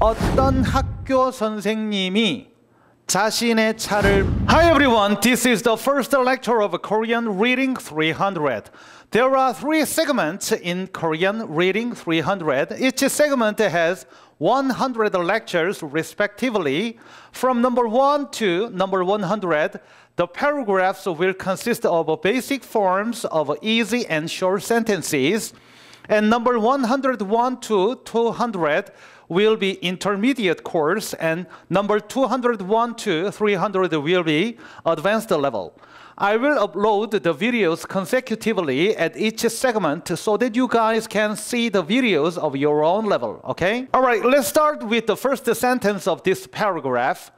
어떤 학교 선생님이 자신의 차를 Hi everyone, this is the first lecture of Korean Reading 300. There are three segments in Korean Reading 300. Each segment has 100 lectures respectively. From number 1 to number 100, the paragraphs will consist of basic forms of easy and short sentences. And number 101 to 200 will be intermediate course, and number 201 to 300 will be advanced level. I will upload the videos consecutively at each segment so that you guys can see the videos of your own level, okay? All right, let's start with the first sentence of this paragraph.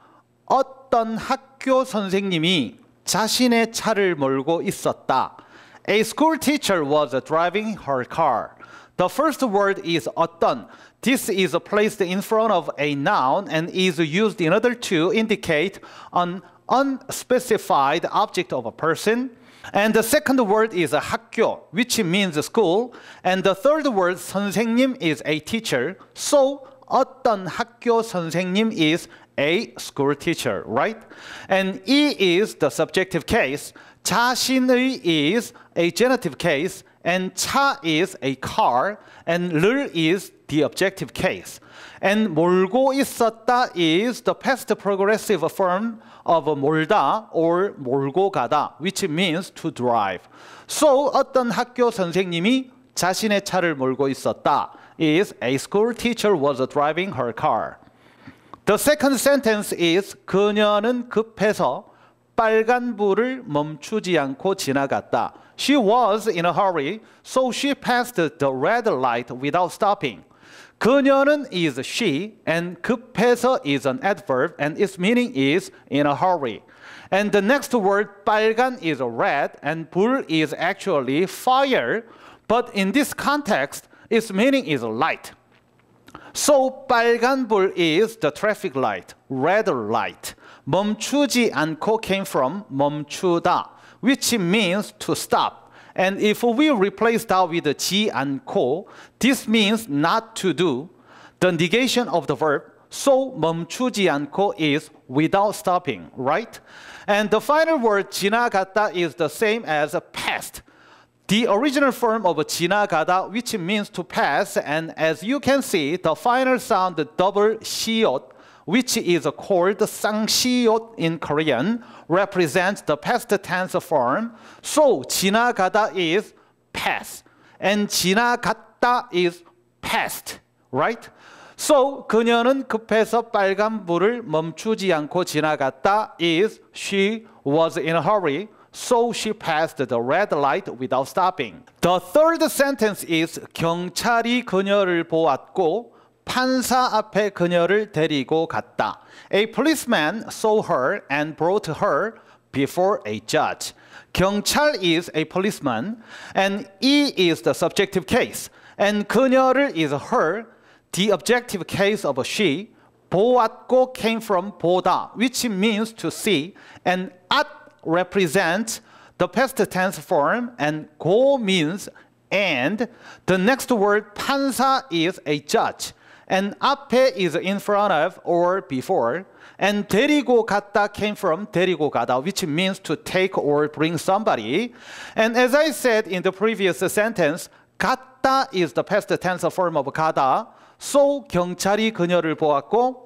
어떤 학교 선생님이 자신의 차를 몰고 있었다. A school teacher was driving her car. The first word is 어떤. This is placed in front of a noun and is used in order to indicate an unspecified object of a person. And the second word is 학교, which means school. And the third word 선생님 is a teacher. So 어떤 학교 선생님 is a, school teacher, right? And E is the subjective case, 자신의 is a genitive case, and 차 is a car, and 를 is the objective case. And 몰고 있었다 is the past progressive form of 몰다 or 몰고 가다, which means to drive. So 어떤 학교 선생님이 자신의 차를 몰고 있었다 is a school teacher was driving her car. The second sentence is 그녀는 급해서 빨간 불을 멈추지 않고 지나갔다. She was in a hurry, so she passed the red light without stopping. 그녀는 is she, and 급해서 is an adverb, and its meaning is in a hurry. And the next word, 빨간, is red, and 불 is actually fire. But in this context, its meaning is light. So 빨간불 is the traffic light, red light. 멈추지 않고 came from 멈추다, which means to stop. And if we replace that with 지 않고, this means not to do, the negation of the verb. So 멈추지 않고 is without stopping, right? And the final word 지나갔다 is the same as past. The original form of 지나가다, which means to pass, and as you can see, the final sound double 시옷, which is called 쌍시옷 in Korean, represents the past tense form. So 지나가다 is pass, and 지나갔다 is past, right? So 그녀는 급해서 빨간 불을 멈추지 않고 지나갔다 is she was in a hurry so she passed the red light without stopping. The third sentence is 경찰이 그녀를 보았고 판사 앞에 그녀를 데리고 갔다. A policeman saw her and brought her before a judge. 경찰 is a policeman and E is the subjective case and 그녀를 is her, the objective case of she. 보았고 came from 보다 which means to see and at represents the past tense form and go means and. The next word 판사 is a judge. And 앞에 is in front of or before. And 데리고 갔다 came from 데리고 가다, which means to take or bring somebody. And as I said in the previous sentence, 갔다 is the past tense form of 가다. So 경찰이 그녀를 보았고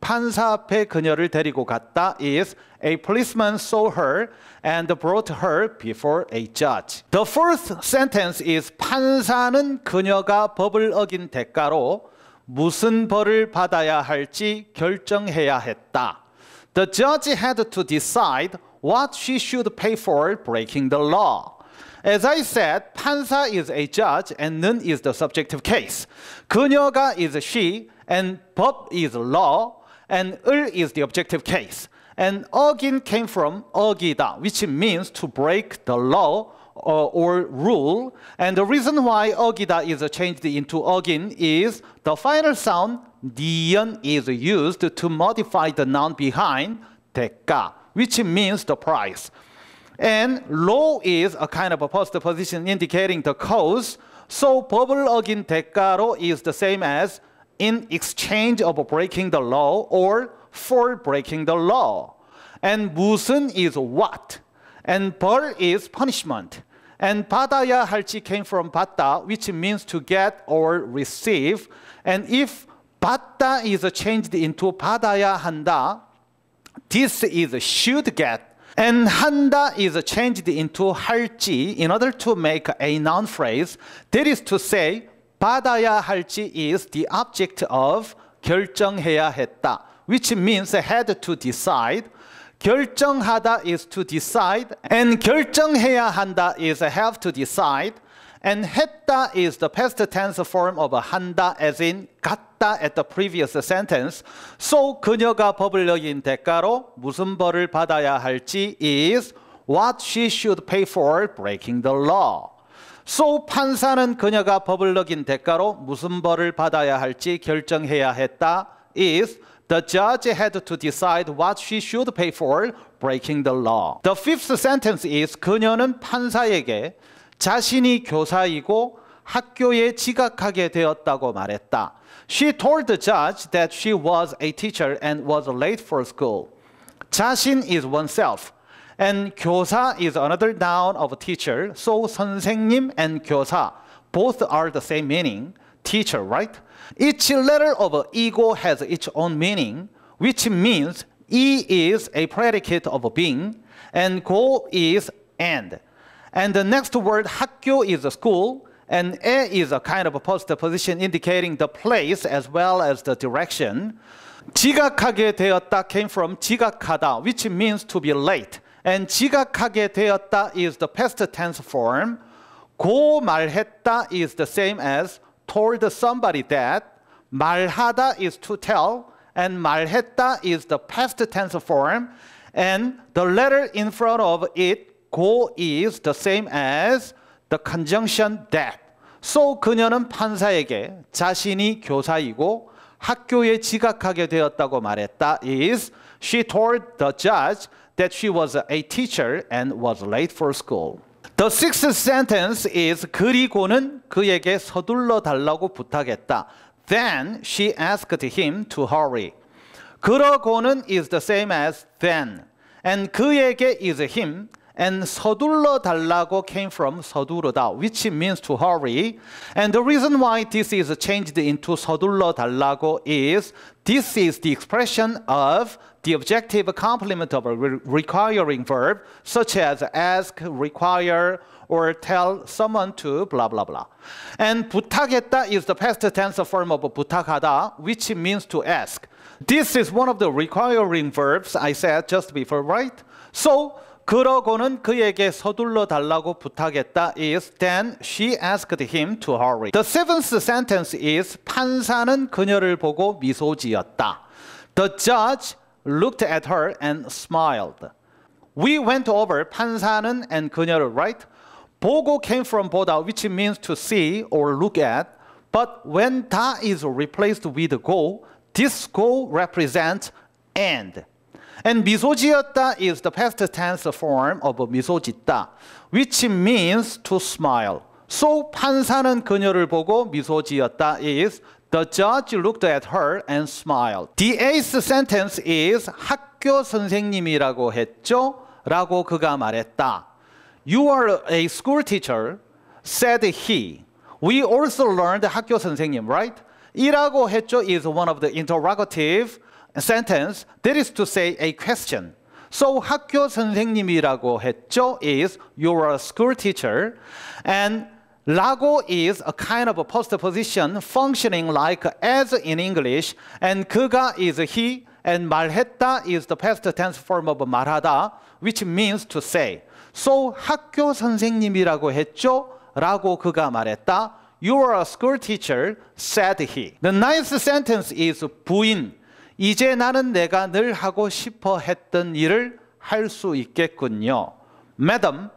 판사 앞에 그녀를 데리고 갔다 is a policeman saw her and brought her before a judge. The fourth sentence is 판사는 그녀가 법을 어긴 대가로 무슨 벌을 받아야 할지 결정해야 했다. The judge had to decide what she should pay for breaking the law. As I said, 판사 is a judge and 는 is the subjective case. 그녀가 is she and 법 is law and 을 is the objective case. And 어긴 came from 어기다, which means to break the law uh, or rule. And the reason why 어기다 is changed into 어긴 is the final sound 니은 is used to modify the noun behind 대가, which means the price. And law is a kind of a post position indicating the cause. So 법을 어긴 대가로 is the same as in exchange of breaking the law or for breaking the law. And 무슨 is what, and 벌 is punishment. And 받아야 할지 came from 받다, which means to get or receive. And if 받다 is changed into 받아야 한다, this is should get. And handa is changed into 할지 in order to make a noun phrase. That is to say, 받아야 할지 is the object of 결정해야 했다. Which means had to decide. 결정하다 is to decide and 결정해야 한다 is have to decide and 했다 is the past tense form of 한다 as in 갔다 at the previous sentence so 그녀가 법을 어긴 대가로 무슨 벌을 받아야 할지 is what she should pay for breaking the law 소 판사는 그녀가 법을 어긴 대가로 무슨 벌을 받아야 할지 결정해야 했다. If The judge had to decide what she should pay for breaking the law. The fifth sentence is 그녀는 판사에게 자신이 교사이고 학교에 지각하게 되었다고 말했다. She told the judge that she was a teacher and was late for school. 자신 is oneself. And 교사 is another noun of teacher. So 선생님 and 교사 both are the same meaning, teacher, right? Each letter of ego has its own meaning, which means e is a predicate of being and go is and. And the next word 학교 is a school and a is a kind of a position indicating the place as well as the direction. 지각하게 되었다 came from 지각하다, which means to be late. and 지각하게 되었다 is the past tense form. 고 말했다 is the same as told somebody that. 말하다 is to tell and 말했다 is the past tense form and the letter in front of it 고 is the same as the conjunction that. So 그녀는 판사에게 자신이 교사이고 학교에 지각하게 되었다고 말했다 is she told the judge that she was a teacher and was late for school. The sixth sentence is 그리고는 그에게 서둘러 달라고 부탁했다. Then she asked him to hurry. 그러고는 is the same as then. And 그에게 is him. And 서둘러 달라고 came from 서두르다, which means to hurry. And the reason why this is changed into 서둘러 달라고 is this is the expression of the objective complement of a re requiring verb, such as ask, require, or tell someone to blah, blah, blah. And 부탁했다 is the past tense form of 부탁하다, which means to ask. This is one of the requiring verbs I said just before, right? So, 그러고는 그에게 서둘러 달라고 부탁했다 is then she asked him to hurry. The seventh sentence is 판사는 그녀를 보고 미소 지었다. The judge looked at her and smiled. We went over 판사는 and 그녀를, right? 보고 came from 보다, which means to see or look at. But when 다 is replaced with go, this go represents and. And 미소지었다 is the past tense form of 미소짓다, which means to smile. So 판사는 그녀를 보고 미소지었다 is the judge looked at her and smiled. The eighth sentence is 학교 선생님이라고 했죠? 라고 그가 말했다. You are a school teacher, said he. We also learned 학교 선생님, right? 이라고 했죠 is one of the interrogative sentence. That is to say a question. So 학교 선생님이라고 했죠 is you are a school teacher. And 라고 is a kind of a postposition functioning like as in English and 그가 is he and 말했다 is the past tense form of 말하다 which means to say. So 학교 선생님이라고 했죠? 라고 그가 말했다. You are a school teacher, said he. The ninth sentence is 부인. 이제 나는 내가 늘 하고 싶어 했던 일을 할 수 있겠군요. Madam,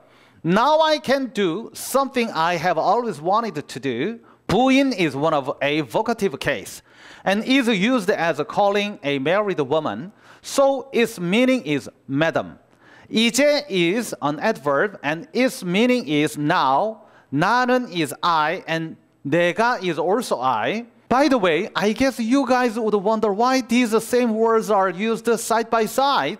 Now I can do something I have always wanted to do. Buin is one of a vocative case and is used as a calling a married woman. So its meaning is madam. 이제 is an adverb and its meaning is now. 나는 is I and 내가 is also I. By the way, I guess you guys would wonder why these same words are used side by side.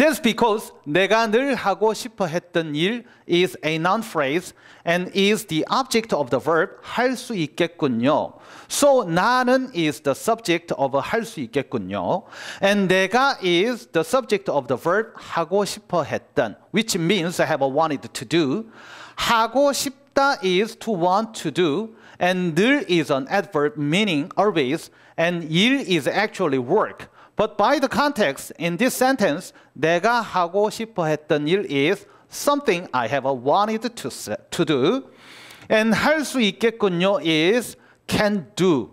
That's because 내가 늘 하고 싶어 했던 일 is a noun phrase and is the object of the verb 할 수 있겠군요. So 나는 is the subject of 할 수 있겠군요. And 내가 is the subject of the verb 하고 싶어 했던 which means I have wanted to do. 하고 싶다 is to want to do and 늘 is an adverb meaning always and 일 is actually work. But by the context in this sentence, 내가 하고 싶어 했던 일 is something I have wanted to, to do. And 할 수 있겠군요 is can do.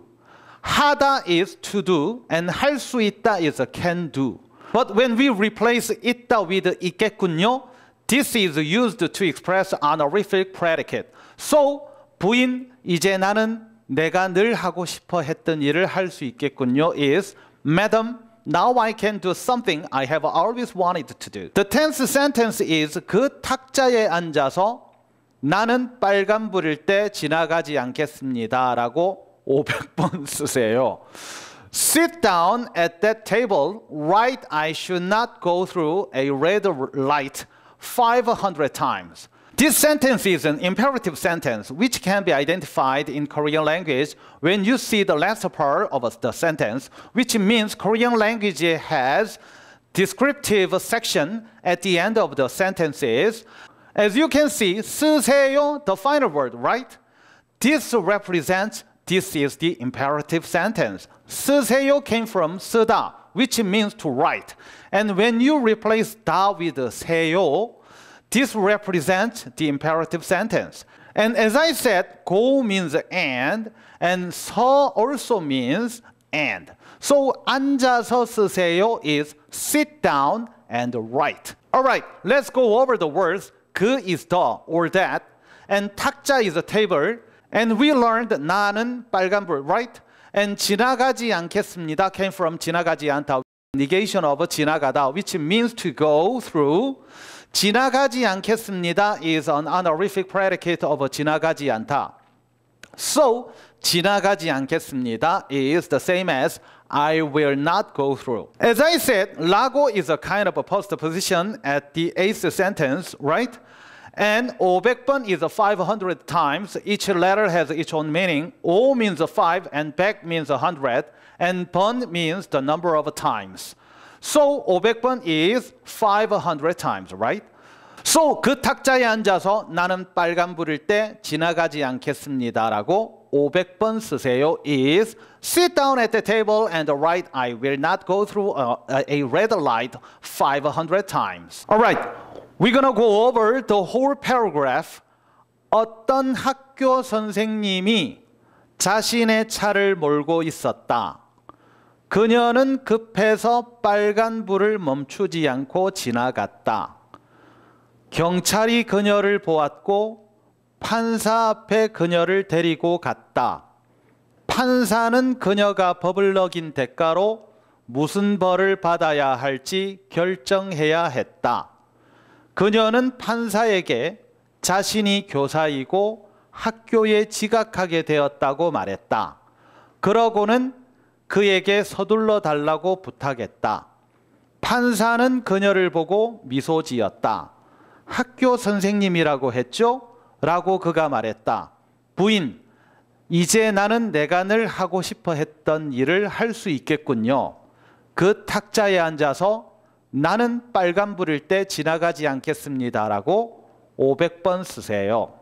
하다 is to do and 할 수 있다 is can do. But when we replace 있다 with 있겠군요, this is used to express honorific predicate. So 부인 이제 나는 내가 늘 하고 싶어 했던 일을 할 수 있겠군요 is Madam now I can do something I have always wanted to do. The tenth sentence is 그 탁자에 앉아서 나는 빨간 불일 때 지나가지 않겠습니다라고 라고 500번 쓰세요. Sit down at that table. Right, I should not go through a red light 500 times. This sentence is an imperative sentence, which can be identified in Korean language when you see the last part of the sentence, which means Korean language has descriptive section at the end of the sentences. As you can see, 쓰세요, the final word, right? This represents, this is the imperative sentence. 쓰세요 came from 쓰다, which means to write. And when you replace 다 with 세요, this represents the imperative sentence. And as I said, go means and, and so also means and. So 앉아서 쓰세요 is sit down and write. All right, let's go over the words. 그 is the or that, and 탁자 is a table. And we learned 나는 빨간불, right? And 지나가지 않겠습니다 came from 지나가지 않다, negation of 지나가다, which means to go through. 지나가지 않겠습니다 is an honorific predicate of 지나가지 않다. So, 지나가지 않겠습니다 is the same as I will not go through. As I said, 라고 is a kind of a postposition at the eighth sentence, right? And 500번 is 500 times. Each letter has its own meaning. O means 5 and 백 means 100 and 번 means the number of times. So 500번 is 500 times, right? So 그 탁자에 앉아서 나는 빨간 불일 때 지나가지 않겠습니다라고 500번 쓰세요. Is sit down at the table and r i g h I will not go through a, a red light 500 times. Alright, we're gonna go over the whole paragraph. 어떤 학교 선생님이 자신의 차를 몰고 있었다. 그녀는 급해서 빨간 불을 멈추지 않고 지나갔다. 경찰이 그녀를 보았고 판사 앞에 그녀를 데리고 갔다. 판사는 그녀가 법을 어긴 대가로 무슨 벌을 받아야 할지 결정해야 했다. 그녀는 판사에게 자신이 교사이고 학교에 지각하게 되었다고 말했다. 그러고는 그에게 서둘러 달라고 부탁했다. 판사는 그녀를 보고 미소 지었다. 학교 선생님이라고 했죠? 라고 그가 말했다. 부인, 이제 나는 내가 늘 하고 싶어 했던 일을 할 수 있겠군요. 그 탁자에 앉아서 나는 빨간불일 때 지나가지 않겠습니다라고 500번 쓰세요.